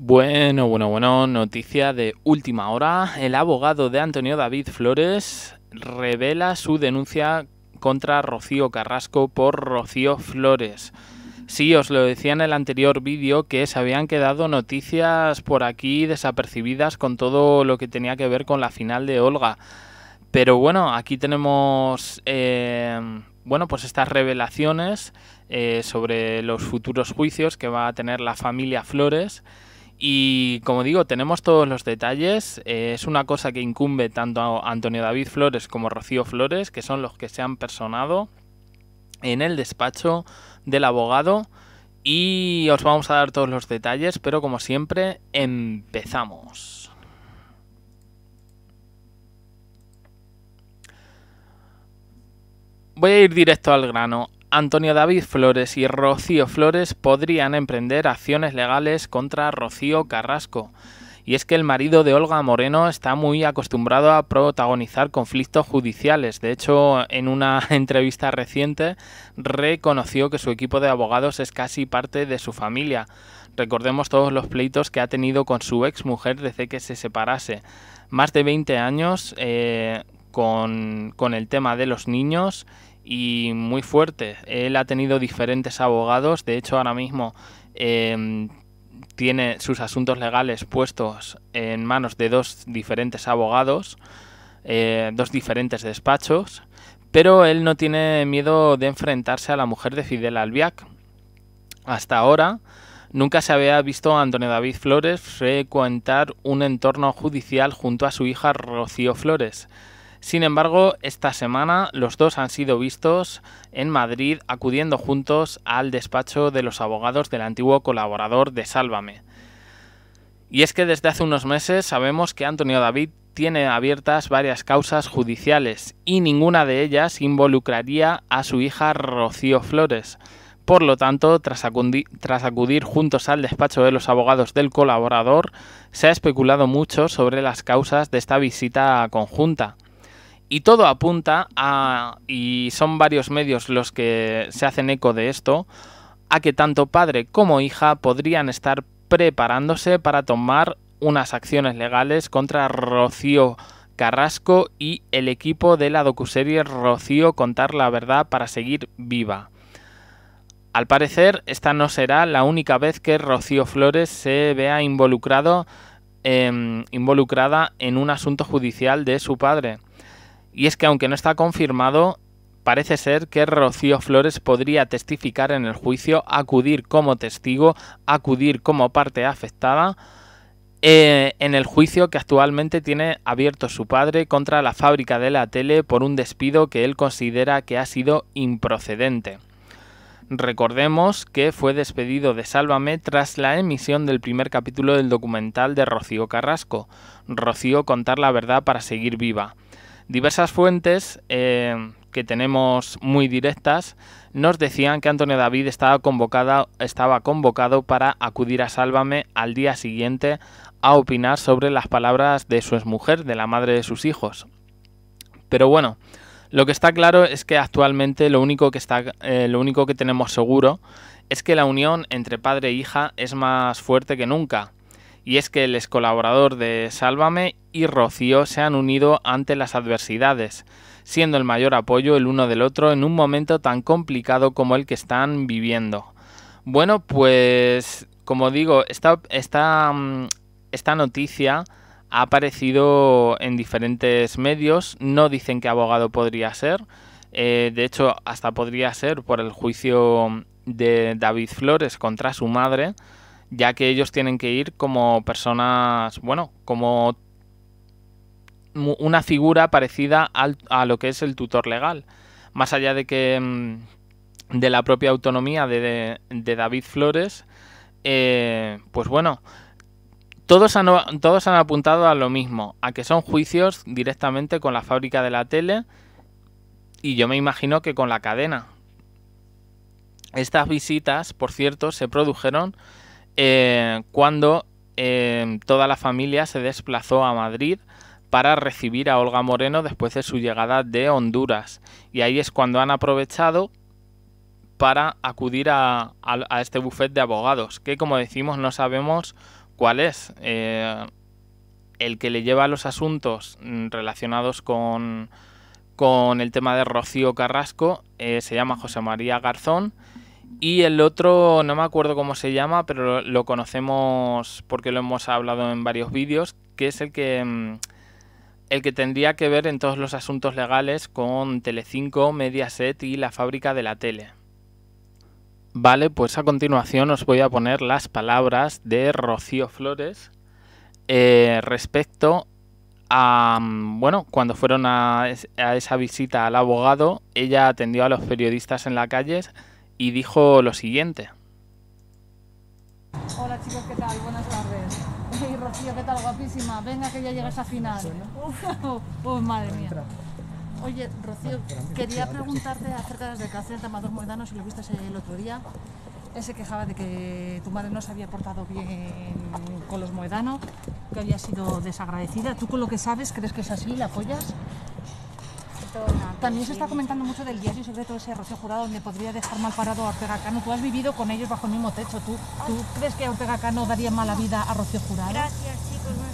Bueno, bueno, bueno, noticia de última hora. El abogado de Antonio David Flores revela su denuncia contra Rocío Carrasco por Rocío Flores. Sí, os lo decía en el anterior vídeo que se habían quedado noticias por aquí desapercibidas con todo lo que tenía que ver con la final de Olga. Pero bueno, aquí tenemos eh, bueno, pues estas revelaciones eh, sobre los futuros juicios que va a tener la familia Flores. Y como digo, tenemos todos los detalles. Eh, es una cosa que incumbe tanto a Antonio David Flores como a Rocío Flores, que son los que se han personado en el despacho del abogado. Y os vamos a dar todos los detalles, pero como siempre, empezamos. Voy a ir directo al grano. Antonio David Flores y Rocío Flores podrían emprender acciones legales contra Rocío Carrasco. Y es que el marido de Olga Moreno está muy acostumbrado a protagonizar conflictos judiciales. De hecho, en una entrevista reciente reconoció que su equipo de abogados es casi parte de su familia. Recordemos todos los pleitos que ha tenido con su ex mujer desde que se separase. Más de 20 años eh, con, con el tema de los niños y muy fuerte Él ha tenido diferentes abogados, de hecho ahora mismo em, tiene sus asuntos legales puestos en manos de dos diferentes abogados, eh, dos diferentes despachos, pero él no tiene miedo de enfrentarse a la mujer de Fidel Albiac. Hasta ahora nunca se había visto a Antonio David Flores frecuentar un entorno judicial junto a su hija Rocío Flores. Sin embargo, esta semana los dos han sido vistos en Madrid acudiendo juntos al despacho de los abogados del antiguo colaborador de Sálvame. Y es que desde hace unos meses sabemos que Antonio David tiene abiertas varias causas judiciales y ninguna de ellas involucraría a su hija Rocío Flores. Por lo tanto, tras acudir, juntos al despacho de los abogados del colaborador, se ha especulado mucho sobre las causas de esta visita conjunta. Y todo apunta a, y son varios medios los que se hacen eco de esto, a que tanto padre como hija podrían estar preparándose para tomar unas acciones legales contra Rocío Carrasco y el equipo de la docuserie Rocío Contar la Verdad para seguir viva. Al parecer, esta no será la única vez que Rocío Flores se vea involucrado, em, involucrada en un asunto judicial de su padre. Y es que aunque no está confirmado, parece ser que Rocío Flores podría testificar en el juicio, acudir como testigo, acudir como parte afectada eh, en el juicio que actualmente tiene abierto su padre contra la fábrica de la tele por un despido que él considera que ha sido improcedente. Recordemos que fue despedido de Sálvame tras la emisión del primer capítulo del documental de Rocío Carrasco, Rocío contar la verdad para seguir viva Diversas fuentes eh, que tenemos muy directas nos decían que Antonio David estaba, convocado para acudir a Sálvame al día siguiente a opinar sobre las palabras de su exmujer, de la madre de sus hijos. Pero bueno, lo que está claro es que actualmente lo único que, está, eh, lo único que tenemos seguro es que la unión entre padre e hija es más fuerte que nunca y es que el ex colaborador de Sálvame y Rocío se han unido ante las adversidades, siendo el mayor apoyo el uno del otro en un momento tan complicado como el que están viviendo. Bueno, pues como digo, esta, mm, noticia ha aparecido en diferentes medios, no dicen qué abogado podría ser, eh, de hecho hasta podría ser por el juicio de David Flores contra su madre, ya que ellos tienen que ir como personas, bueno, como una figura parecida a lo que es el tutor legal. Más allá de que mm, de la propia autonomía de, David Flores, eh, pues bueno, todos han, todos han apuntado a lo mismo, a que son juicios directamente con la fábrica de la tele y yo me imagino que con la cadena. Estas visitas, por cierto, se produjeron eh, cuando eh, toda la familia se desplazó a Madrid para recibir a Olga Moreno después de su llegada de Honduras. Y ahí es cuando han aprovechado para acudir a, este bufet de abogados, que como decimos no sabemos cuál es. Eh, el que le lleva los asuntos mm, relacionados con, el tema de Rocío Carrasco se llama José María Garzón y el otro, no me acuerdo cómo se llama, pero lo, conocemos porque lo hemos hablado en varios vídeos, que es el que, mm, el que tendría que ver en todos los asuntos legales con Telecinco, Mediaset y la fábrica de la tele. Vale, pues a continuación os voy a poner las palabras de Rocío Flores eh, respecto a, mm, bueno, cuando fueron a, a esa visita al abogado, ella atendió a los periodistas en la calle y dijo lo siguiente. Hola chicos, ¿qué tal? Buenas tardes. oye Rocío, ¿qué tal? Guapísima. Venga que ya llegas a final. Uf, madre mía. Oye, Rocío, quería preguntarte acerca de las declaraciones de Amador Moedano, si lo viste el otro día. Él se quejaba de que tu madre no se había portado bien con los Moedano, que había sido desagradecida. ¿Tú con lo que sabes crees que es así? ¿La apoyas? También se está comentando mucho del diario, sobre todo ese Rocío Jurado, donde podría dejar mal parado a Ortega Cano. Tú has vivido con ellos bajo el mismo techo. ¿Tú, tú crees que Ortega Cano daría mala vida a Rocío Jurado? Gracias, chicos.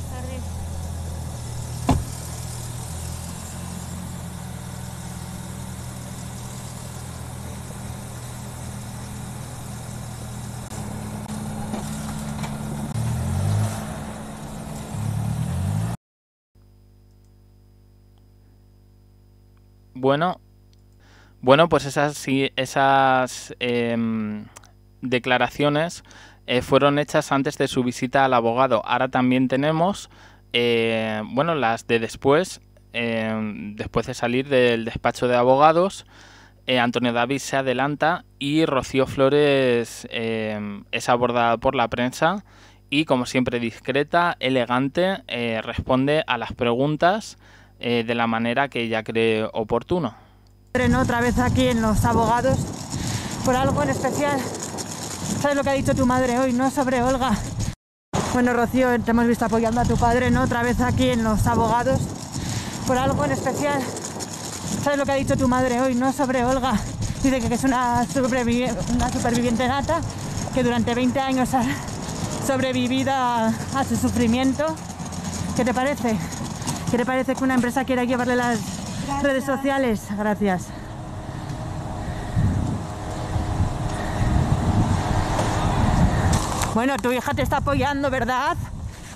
Bueno, bueno pues esas, esas em, declaraciones eh, fueron hechas antes de su visita al abogado. Ahora también tenemos, eh, bueno, las de después, em, después de salir del despacho de abogados. Eh, Antonio Davis se adelanta y Rocío Flores em, es abordado por la prensa y como siempre discreta, elegante, responde a las preguntas eh, de la manera que ella cree oportuno. Otra vez aquí en los abogados por algo en especial. ¿Sabes lo que ha dicho tu madre hoy, no? Sobre Olga. Bueno, Rocío, te hemos visto apoyando a tu padre, ¿no? Otra vez aquí en los abogados por algo en especial. ¿Sabes lo que ha dicho tu madre hoy, no? Sobre Olga. Dice que es una, superviviente nata que durante 20 años ha sobrevivido a, a su sufrimiento. ¿Qué te parece? ¿Qué le parece que una empresa quiera llevarle las redes sociales? Gracias. Bueno, tu hija te está apoyando, ¿verdad?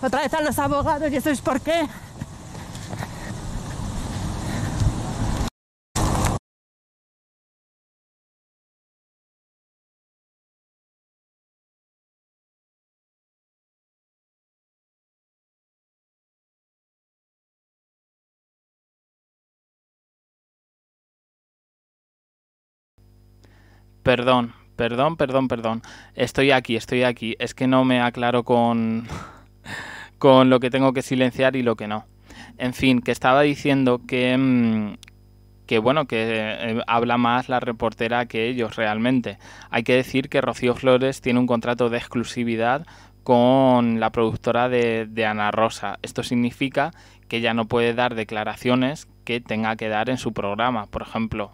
Otra vez a los abogados, ¿y eso es por qué? Perdón, perdón, perdón, perdón. Estoy aquí, estoy aquí. Es que no me aclaro con, con lo que tengo que silenciar y lo que no. En fin, que estaba diciendo que, mm, que bueno, que eh, habla más la reportera que ellos realmente. Hay que decir que Rocío Flores tiene un contrato de exclusividad con la productora de, de Ana Rosa. Esto significa que ya no puede dar declaraciones que tenga que dar en su programa. Por ejemplo,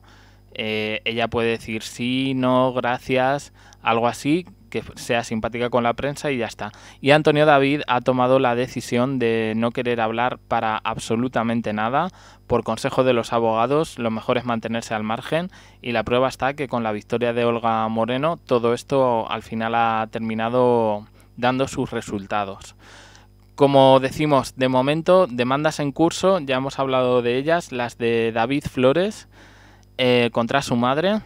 eh, ella puede decir sí, no, gracias, algo así, que sea simpática con la prensa y ya está. Y Antonio David ha tomado la decisión de no querer hablar para absolutamente nada. Por consejo de los abogados, lo mejor es mantenerse al margen y la prueba está que con la victoria de Olga Moreno todo esto al final ha terminado dando sus resultados. Como decimos, de momento, demandas en curso, ya hemos hablado de ellas, las de David Flores, eh, contra su madre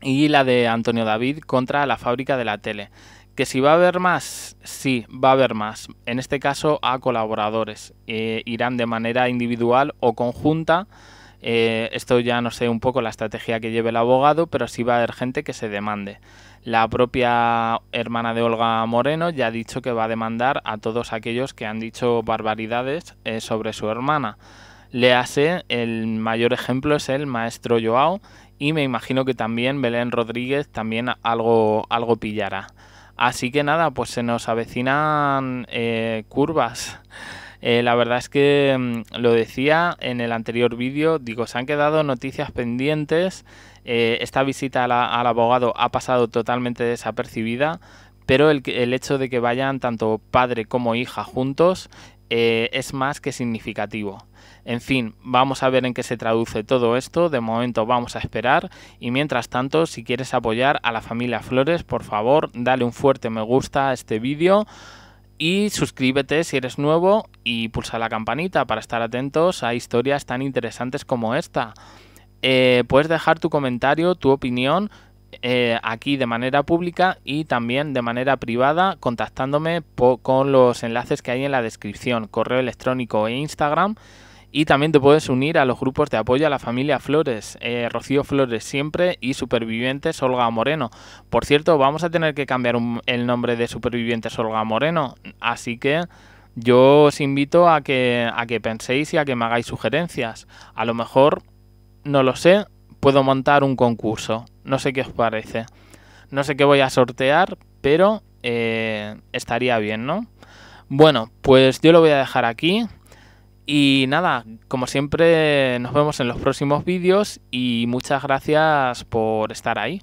y la de Antonio David contra la fábrica de la tele. Que si va a haber más, sí, va a haber más. En este caso a colaboradores. Eh, irán de manera individual o conjunta. Eh, esto ya no sé un poco la estrategia que lleve el abogado, pero sí va a haber gente que se demande. La propia hermana de Olga Moreno ya ha dicho que va a demandar a todos aquellos que han dicho barbaridades sobre su hermana le hace, el mayor ejemplo es el maestro Joao y me imagino que también Belén Rodríguez también algo, algo pillará. Así que nada, pues se nos avecinan eh, curvas. Eh, la verdad es que mm, lo decía en el anterior vídeo, digo, se han quedado noticias pendientes. Eh, esta visita al abogado ha pasado totalmente desapercibida, pero el, hecho de que vayan tanto padre como hija juntos es más que significativo. En fin, vamos a ver en qué se traduce todo esto, de momento vamos a esperar y mientras tanto, si quieres apoyar a la familia Flores, por favor, dale un fuerte me gusta a este vídeo y suscríbete si eres nuevo y pulsa la campanita para estar atentos a historias tan interesantes como esta. Eh, puedes dejar tu comentario, tu opinión eh, aquí de manera pública y también de manera privada contactándome con los enlaces que hay en la descripción, correo electrónico e Instagram. Y también te puedes unir a los grupos de apoyo a la familia Flores, eh, Rocío Flores siempre y Supervivientes Olga Moreno. Por cierto, vamos a tener que cambiar el nombre de Supervivientes Olga Moreno, así que yo os invito a que, a que penséis y a que me hagáis sugerencias. A lo mejor, no lo sé, puedo montar un concurso. No sé qué os parece. No sé qué voy a sortear, pero eh, estaría bien, ¿no? Bueno, pues yo lo voy a dejar aquí. Y nada, como siempre nos vemos en los próximos vídeos y muchas gracias por estar ahí.